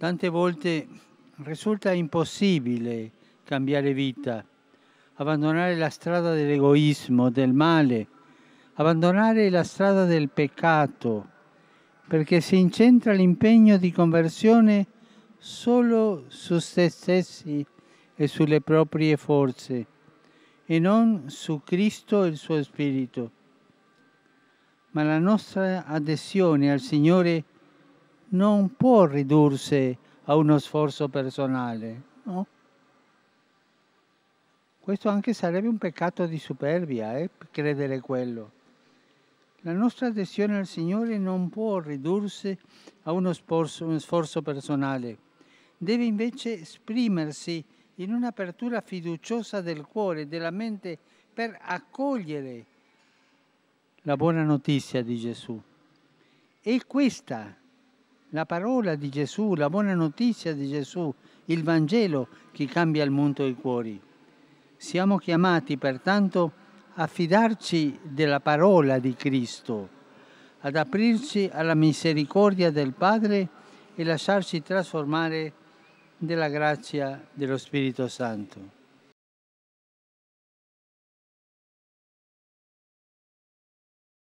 Tante volte risulta impossibile cambiare vita, abbandonare la strada dell'egoismo, del male, abbandonare la strada del peccato, perché si incentra l'impegno di conversione solo su se stessi e sulle proprie forze e non su Cristo e il suo Spirito. Ma la nostra adesione al Signore è non può ridursi a uno sforzo personale, no? Questo anche sarebbe un peccato di superbia, eh, credere quello. La nostra adesione al Signore non può ridursi a uno sforzo, uno sforzo personale, deve invece esprimersi in un'apertura fiduciosa del cuore della mente per accogliere la buona notizia di Gesù. E questa la parola di Gesù, la buona notizia di Gesù, il Vangelo che cambia il mondo e i cuori. Siamo chiamati pertanto a fidarci della parola di Cristo, ad aprirci alla misericordia del Padre e lasciarci trasformare della grazia dello Spirito Santo.